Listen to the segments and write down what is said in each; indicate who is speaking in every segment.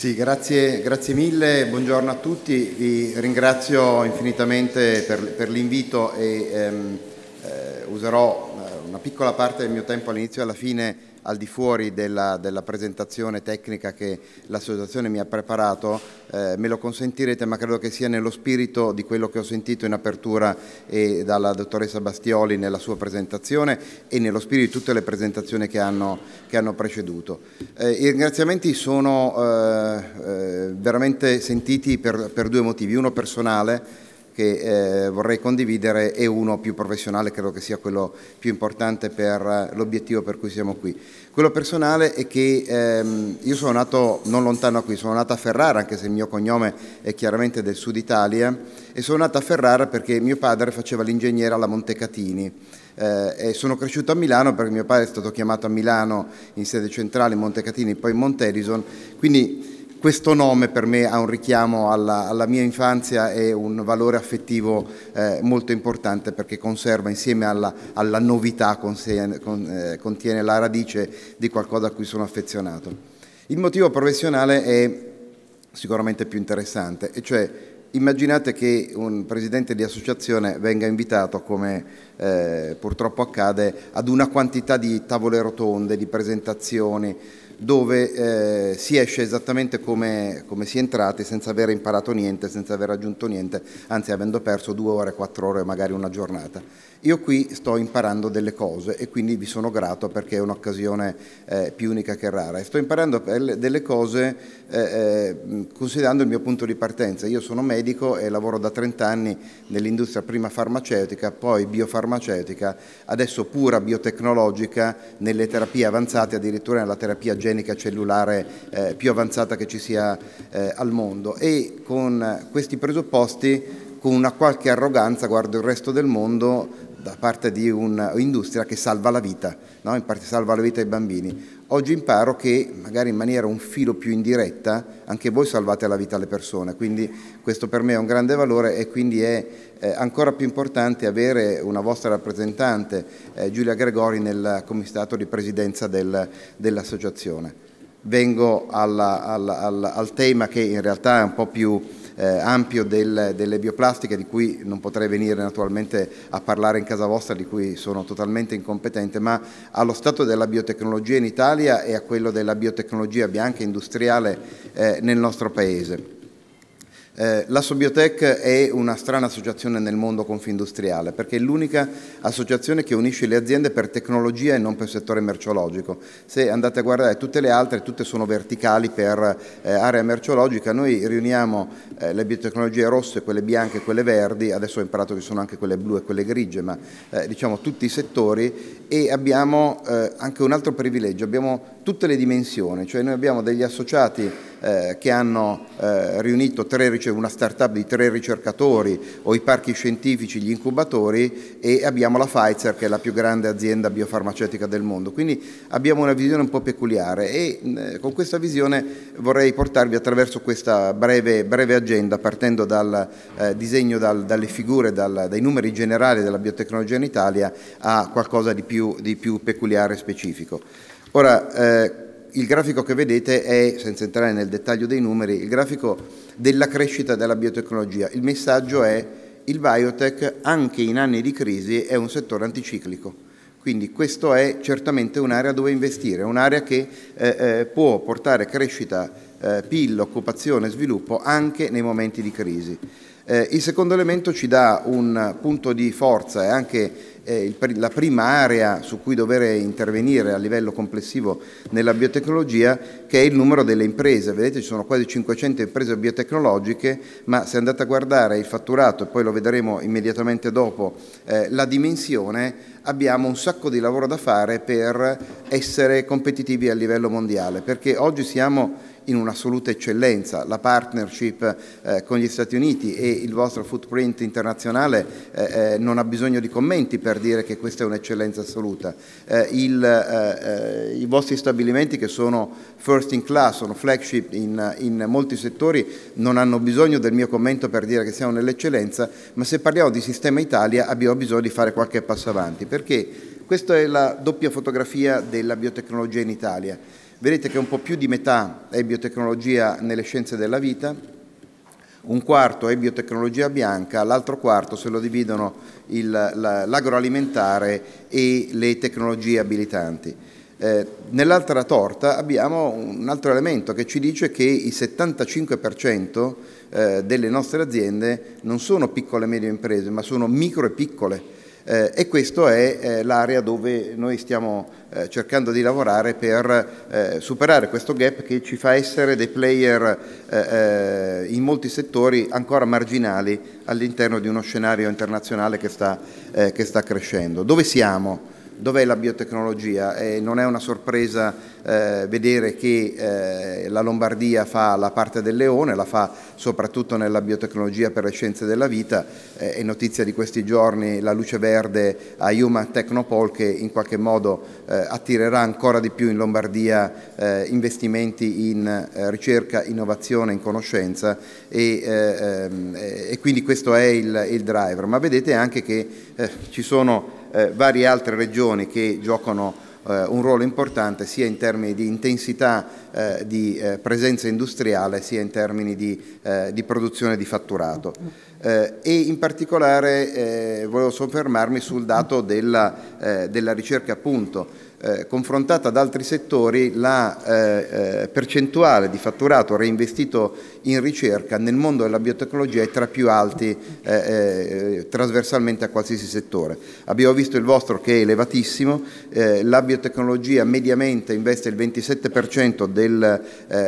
Speaker 1: Sì, grazie, grazie, mille, buongiorno a tutti, vi ringrazio infinitamente per, per l'invito e ehm, eh, userò eh, una piccola parte del mio tempo all'inizio e alla fine al di fuori della, della presentazione tecnica che l'associazione mi ha preparato, eh, me lo consentirete, ma credo che sia nello spirito di quello che ho sentito in apertura e dalla dottoressa Bastioli nella sua presentazione e nello spirito di tutte le presentazioni che hanno, che hanno preceduto. Eh, I ringraziamenti sono eh, eh veramente sentiti per, per due motivi, uno personale, che eh, vorrei condividere e uno più professionale, credo che sia quello più importante per eh, l'obiettivo per cui siamo qui. Quello personale è che ehm, io sono nato non lontano qui, sono nato a Ferrara, anche se il mio cognome è chiaramente del sud Italia, e sono nato a Ferrara perché mio padre faceva l'ingegnere alla Montecatini. Eh, sono cresciuto a Milano perché mio padre è stato chiamato a Milano in sede centrale, in Montecatini, poi in Montedison, quindi questo nome per me ha un richiamo alla, alla mia infanzia e un valore affettivo eh, molto importante perché conserva insieme alla, alla novità, contiene, con, eh, contiene la radice di qualcosa a cui sono affezionato. Il motivo professionale è sicuramente più interessante, e cioè immaginate che un presidente di associazione venga invitato, come eh, purtroppo accade, ad una quantità di tavole rotonde, di presentazioni, dove eh, si esce esattamente come, come, si è entrati senza aver imparato niente, senza aver raggiunto niente, anzi avendo perso due ore, quattro ore, magari una giornata. Io qui sto imparando delle cose e quindi vi sono grato perché è un'occasione eh, più unica che rara. sto imparando delle cose eh, eh, considerando il mio punto di partenza. Io sono medico e lavoro da 30 anni nell'industria prima farmaceutica, poi biofarmaceutica, adesso pura biotecnologica, nelle terapie avanzate, addirittura nella terapia genetica genica cellulare eh, più avanzata che ci sia eh, al mondo e con questi presupposti con una qualche arroganza guardo il resto del mondo da parte di un'industria che salva la vita, no? in parte salva la vita ai bambini oggi imparo che magari in maniera un filo più indiretta anche voi salvate la vita alle persone, quindi questo per me è un grande valore e quindi è eh, ancora più importante avere una vostra rappresentante, eh, Giulia Gregori, nel comitato di presidenza del, dell'associazione. Vengo alla, alla, alla, al tema che in realtà è un po' più eh, ampio del, delle bioplastiche di cui non potrei venire naturalmente a parlare in casa vostra, di cui sono totalmente incompetente, ma allo stato della biotecnologia in Italia e a quello della biotecnologia bianca industriale eh, nel nostro Paese. Eh, L'Assobiotech è una strana associazione nel mondo confindustriale perché è l'unica associazione che unisce le aziende per tecnologia e non per settore merceologico. Se andate a guardare tutte le altre, tutte sono verticali per eh, area merceologica. Noi riuniamo eh, le biotecnologie rosse, quelle bianche e quelle verdi, adesso ho imparato che sono anche quelle blu e quelle grigie, ma eh, diciamo tutti i settori e abbiamo eh, anche un altro privilegio, abbiamo tutte le dimensioni, cioè noi abbiamo degli associati eh, che hanno eh, riunito tre, una start-up di tre ricercatori o i parchi scientifici, gli incubatori e abbiamo la Pfizer che è la più grande azienda biofarmaceutica del mondo. Quindi abbiamo una visione un po' peculiare e eh, con questa visione vorrei portarvi attraverso questa breve, breve agenda partendo dal eh, disegno, dal, dalle figure, dal, dai numeri generali della biotecnologia in Italia a qualcosa di più, di più peculiare e specifico. Ora, eh, il grafico che vedete è, senza entrare nel dettaglio dei numeri, il grafico della crescita della biotecnologia. Il messaggio è il biotech anche in anni di crisi è un settore anticiclico. Quindi questo è certamente un'area dove investire, un'area che eh, eh, può portare crescita, eh, PIL, occupazione, sviluppo anche nei momenti di crisi. Eh, il secondo elemento ci dà un punto di forza e anche eh, il, la prima area su cui dover intervenire a livello complessivo nella biotecnologia che è il numero delle imprese. Vedete ci sono quasi 500 imprese biotecnologiche, ma se andate a guardare il fatturato, e poi lo vedremo immediatamente dopo, eh, la dimensione, abbiamo un sacco di lavoro da fare per essere competitivi a livello mondiale, perché oggi siamo in un'assoluta eccellenza. La partnership eh, con gli Stati Uniti e il vostro footprint internazionale eh, eh non ha bisogno di commenti per dire che questa è un'eccellenza assoluta. Eh, il, eh, I vostri stabilimenti che sono first in class, sono flagship in, in molti settori, non hanno bisogno del mio commento per dire che siamo nell'eccellenza, ma se parliamo di sistema Italia abbiamo bisogno di fare qualche passo avanti, perché questa è la doppia fotografia della biotecnologia in Italia. Vedete che un po' più di metà è biotecnologia nelle scienze della vita, un quarto è biotecnologia bianca, l'altro quarto se lo dividono l'agroalimentare la, e le tecnologie abilitanti. Eh, nell'altra torta abbiamo un altro elemento che ci dice che il 75% eh, delle nostre aziende non sono piccole e medie imprese, ma sono micro e piccole eh, e questa è eh, l'area dove noi stiamo eh, cercando di lavorare per eh, superare questo gap che ci fa essere dei player eh, eh, in molti settori ancora marginali all'interno di uno scenario internazionale che sta, che sta crescendo. Dove siamo? Dov'è la biotecnologia? Eh, non è una sorpresa eh, vedere che eh, la Lombardia fa la parte del leone, la fa soprattutto nella biotecnologia per le scienze della vita. Eh, è notizia di questi giorni la luce verde a Human Technopol che in qualche modo eh, attirerà ancora di più in Lombardia eh, investimenti in ricerca, innovazione, in conoscenza e, ehm, e quindi questo è il, il driver. Ma vedete anche che ci sono eh, varie altre regioni che giocano eh, un ruolo importante sia in termini di intensità eh, di eh, presenza industriale sia in termini di, di produzione di fatturato. e in particolare volevo soffermarmi sul dato della, della ricerca appunto. Eh, confrontata ad altri settori, la eh, eh, percentuale di fatturato reinvestito in ricerca nel mondo della biotecnologia è tra i più alti eh, eh, trasversalmente a qualsiasi settore. Abbiamo visto il vostro che è elevatissimo, la biotecnologia mediamente investe il 27% del,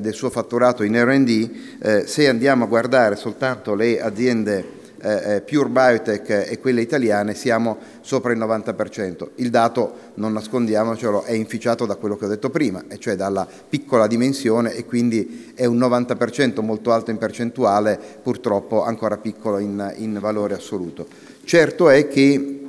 Speaker 1: del suo fatturato in R&D, se andiamo a guardare soltanto le aziende eh, eh, pure biotech e quelle italiane siamo sopra il 90%. Il dato, non nascondiamocelo, è inficiato da quello che ho detto prima, e cioè dalla piccola dimensione e quindi è un 90% molto alto in percentuale, purtroppo ancora piccolo in, in valore assoluto. Certo è che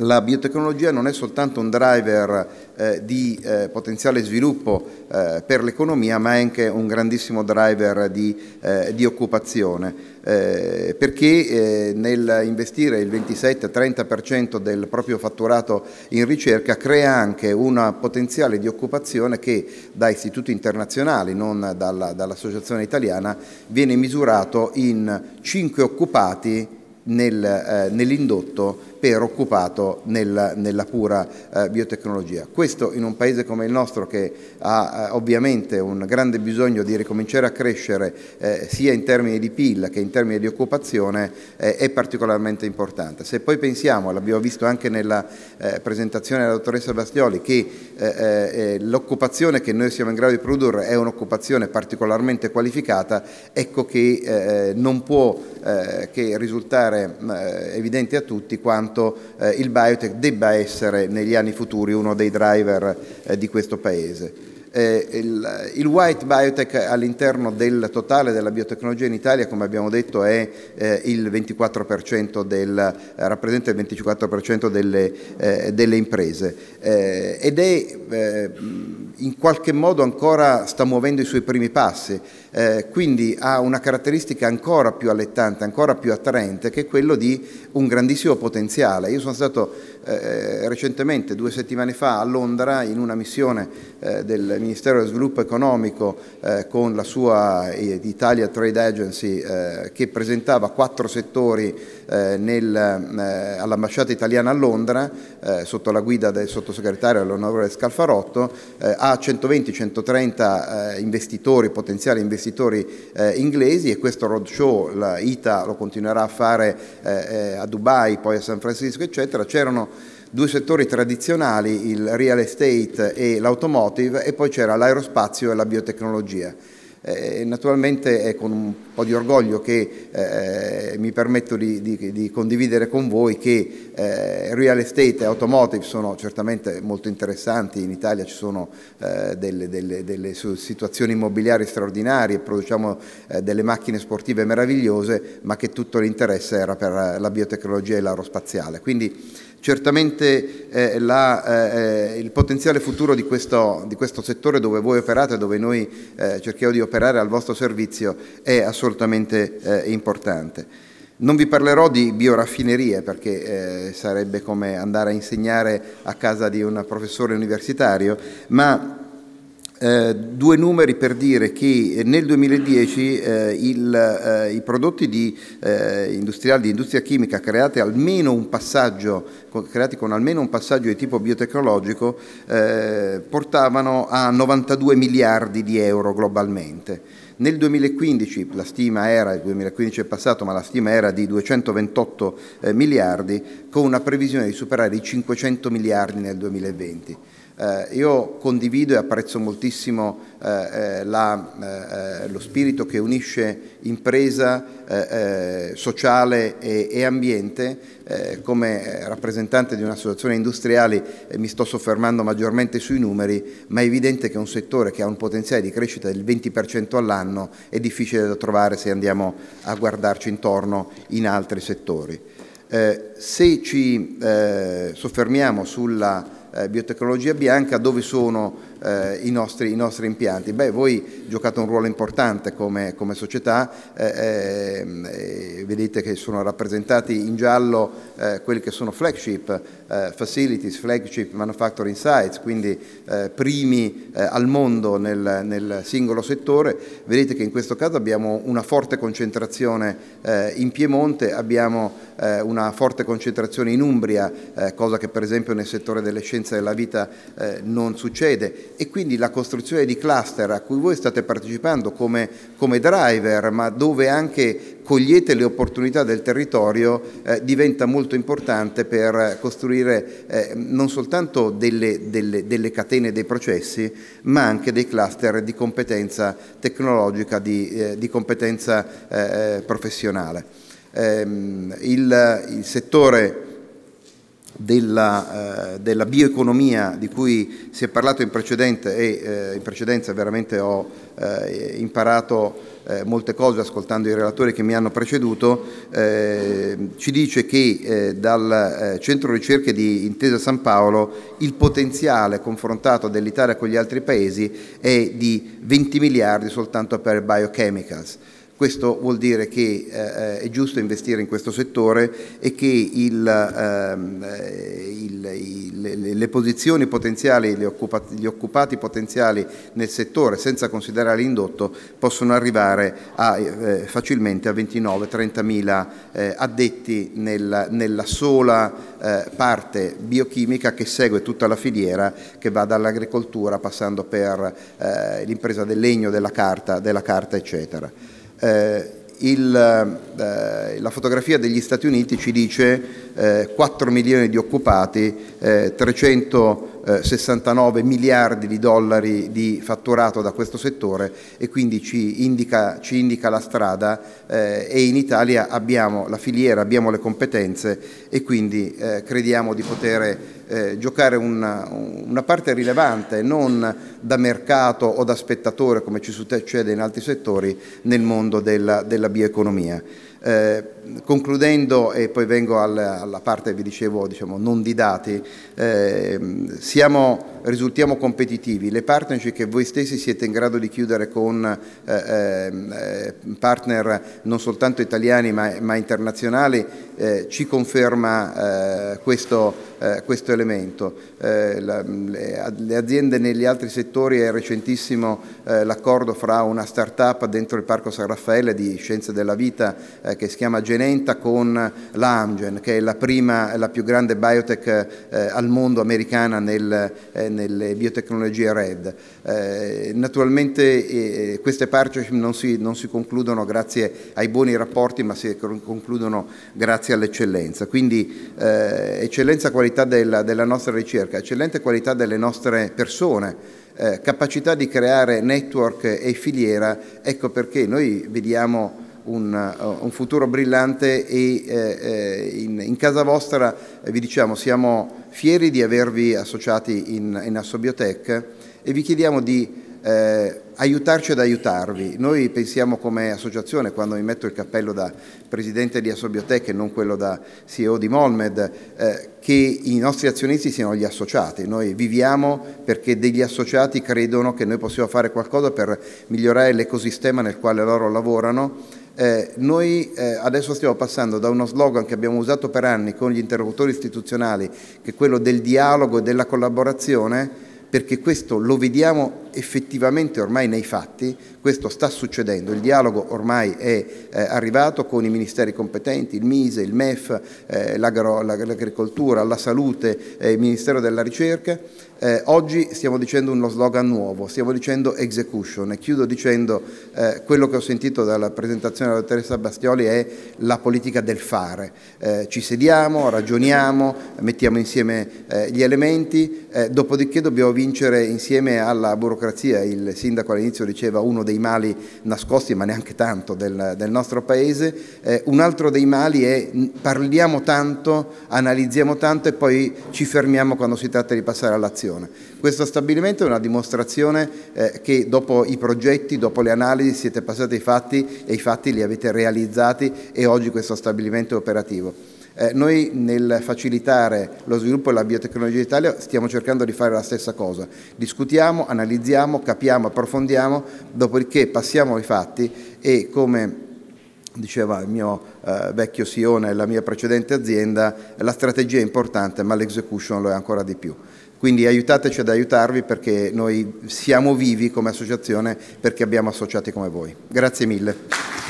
Speaker 1: la biotecnologia non è soltanto un driver eh, di eh, potenziale sviluppo eh, per l'economia, ma è anche un grandissimo driver di, eh, di occupazione, eh, perché eh, nel investire il 27-30% del proprio fatturato in ricerca crea anche un potenziale di occupazione che da istituti internazionali, non dall'Associazione dall Italiana, viene misurato in 5 occupati nel, nell'indotto per occupato nel, nella pura eh, biotecnologia. Questo in un paese come il nostro che ha eh, ovviamente un grande bisogno di ricominciare a crescere eh, sia in termini di PIL che in termini di occupazione eh, è particolarmente importante. Se poi pensiamo, l'abbiamo visto anche nella eh, presentazione della dottoressa Bastioli, che eh, l'occupazione che noi siamo in grado di produrre è un'occupazione particolarmente qualificata, ecco che non può che risultare mm, evidente a tutti quanto quanto eh, il biotech debba essere negli anni futuri uno dei driver eh, di questo Paese eh, il, il, white biotech all'interno del totale della biotecnologia in Italia, come abbiamo detto, è, eh, il del, rappresenta il 24% delle, eh, delle imprese eh, ed è eh, in qualche modo ancora sta muovendo i suoi primi passi, eh, quindi ha una caratteristica ancora più allettante, ancora più attraente, che è quello di un grandissimo potenziale. Io sono stato eh, eh, recentemente, due settimane fa, a Londra in una missione eh, del Ministero dello Sviluppo Economico eh, con la sua eh, Italia Trade Agency che presentava quattro settori nel, all'ambasciata italiana a Londra eh, sotto la guida del sottosegretario all'onorevole Scalfarotto, eh, ha 120-130 eh, investitori, potenziali investitori eh, inglesi e questo roadshow la ITA lo continuerà a fare eh, eh, a Dubai, poi a San Francisco, eccetera. C'erano due settori tradizionali, il real estate e l'automotive, e poi c'era l'aerospazio e la biotecnologia. Eh, naturalmente è con un po' di orgoglio che eh, mi permetto di, di, di, condividere con voi che eh, real estate e automotive sono certamente molto interessanti, in Italia ci sono eh, delle, delle, delle, situazioni immobiliari straordinarie, produciamo eh, delle macchine sportive meravigliose, ma che tutto l'interesse era per la biotecnologia e l'aerospaziale. Quindi Certamente eh, la, eh, eh, il potenziale futuro di questo, di questo, settore dove voi operate, dove noi eh, cerchiamo di operare al vostro servizio, è assolutamente eh, importante. Non vi parlerò di bioraffinerie perché eh, sarebbe come andare a insegnare a casa di un professore universitario, ma eh, due numeri per dire che eh, nel 2010 eh, il, eh, i prodotti di, eh, industriali di industria chimica creati, almeno un passaggio, creati con almeno un passaggio di tipo biotecnologico portavano a 92 miliardi di euro globalmente. Nel 2015 la stima era, il 2015 è passato, ma la stima era di 228 miliardi, con una previsione di superare i 500 miliardi nel 2020. Eh, io condivido e apprezzo moltissimo eh, eh la, eh, eh, lo spirito che unisce impresa, eh, sociale e, e ambiente. come rappresentante di un'associazione industriale mi sto soffermando maggiormente sui numeri, ma è evidente che un settore che ha un potenziale di crescita del 20% all'anno è difficile da trovare se andiamo a guardarci intorno in altri settori. se ci soffermiamo sulla eh, biotecnologia bianca, dove sono eh, i, nostri, i, nostri, impianti. Beh, voi giocate un ruolo importante come, come società, eh, ehm, vedete che sono rappresentati in giallo eh, quelli che sono flagship eh, facilities, flagship manufacturing sites, quindi eh, primi eh, al mondo nel, nel, singolo settore. Vedete che in questo caso abbiamo una forte concentrazione in Piemonte, abbiamo una forte concentrazione in Umbria, cosa che per esempio nel settore delle scienze della vita non succede e quindi la costruzione di cluster a cui voi state partecipando come, come driver, ma dove anche cogliete le opportunità del territorio, eh, diventa molto importante per costruire eh, non soltanto delle, delle, delle, catene dei processi, ma anche dei cluster di competenza tecnologica, di, eh, di competenza eh, eh, professionale. Ehm, il, il settore della, eh, della, bioeconomia di cui si è parlato in precedenza e eh, in precedenza veramente ho eh, imparato eh, molte cose ascoltando i relatori che mi hanno preceduto, eh, ci dice che eh, dal centro ricerche di Intesa San Paolo il potenziale confrontato dell'Italia con gli altri paesi è di 20 miliardi soltanto per biochemicals. Questo vuol dire che eh, eh, è giusto investire in questo settore e che il, ehm, eh, il, il, le posizioni potenziali, gli occupati, gli occupati, potenziali nel settore senza considerare l'indotto possono arrivare a, eh, facilmente a 29-30 mila eh, addetti nel, nella sola eh, parte biochimica che segue tutta la filiera che va dall'agricoltura passando per l'impresa del legno, della carta, della carta eccetera eh, il, eh, la fotografia degli Stati Uniti ci dice 4 eh, milioni di occupati, 300 eh, milioni eh, 69 miliardi di dollari di fatturato da questo settore e quindi ci indica, ci indica la strada eh, e in Italia abbiamo la filiera, abbiamo le competenze e quindi eh, crediamo di poter eh, giocare una, una, parte rilevante, non da mercato o da spettatore come ci succede in altri settori, nel mondo della, della bioeconomia. Eh, concludendo, e poi vengo alla, alla parte, vi dicevo, diciamo, non di dati, eh, siamo, risultiamo competitivi. Le partnership che voi stessi siete in grado di chiudere con eh, ehm, eh partner non soltanto italiani ma, ma internazionali eh, ci conferma eh, questo, eh, questo, elemento. La, le, le, aziende negli altri settori è recentissimo l'accordo fra una start-up dentro il Parco San Raffaele di Scienze della Vita che si chiama Gen Genenta con l'Amgen, che è la prima, la più grande biotech eh, al mondo americana nel, eh, nelle biotecnologie RED. Eh, naturalmente eh, eh, queste partnership non si, non si, concludono grazie ai buoni rapporti, ma si concludono grazie all'eccellenza. Quindi eh, eccellenza qualità della, della nostra ricerca, eccellente qualità delle nostre persone. Eh, capacità di creare network e filiera, ecco perché noi vediamo un, eh, un futuro brillante e eh, eh in, in, casa vostra eh, vi diciamo siamo fieri di avervi associati in, in Assobiotech e vi chiediamo di eh, aiutarci ad aiutarvi. Noi pensiamo come associazione, quando mi metto il cappello da presidente di Assobiotech e non quello da CEO di Molmed, eh, che i nostri azionisti siano gli associati. Noi viviamo perché degli associati credono che noi possiamo fare qualcosa per migliorare l'ecosistema nel quale loro lavorano eh, noi eh, adesso stiamo passando da uno slogan che abbiamo usato per anni con gli interlocutori istituzionali, che è quello del dialogo e della collaborazione, perché questo lo vediamo effettivamente ormai nei fatti, questo sta succedendo, il dialogo ormai è eh, arrivato con i ministeri competenti, il MISE, il MEF, eh, l'agricoltura, la salute, eh, il Ministero della Ricerca eh, oggi stiamo dicendo uno slogan nuovo, stiamo dicendo execution e chiudo dicendo eh, quello che ho sentito dalla presentazione della dottoressa Bastioli è la politica del fare. Eh, ci sediamo, ragioniamo, mettiamo insieme eh, gli elementi, eh, dopodiché dobbiamo vincere insieme alla burocrazia. Il sindaco all'inizio diceva uno dei mali nascosti, ma neanche tanto, del, del nostro Paese. Eh, un altro dei mali è parliamo tanto, analizziamo tanto e poi ci fermiamo quando si tratta di passare all'azione dimostrazione. Questo stabilimento è una dimostrazione eh, che dopo i progetti, dopo le analisi siete passati ai fatti e i fatti li avete realizzati e oggi questo stabilimento è operativo. Eh, noi nel facilitare lo sviluppo della biotecnologia d'Italia stiamo cercando di fare la stessa cosa. Discutiamo, analizziamo, capiamo, approfondiamo, dopodiché passiamo ai fatti e come diceva il mio eh, vecchio CEO nella mia precedente azienda, la strategia è importante ma l'execution lo è ancora di più. Quindi aiutateci ad aiutarvi perché noi siamo vivi come associazione perché abbiamo associati come voi. Grazie mille.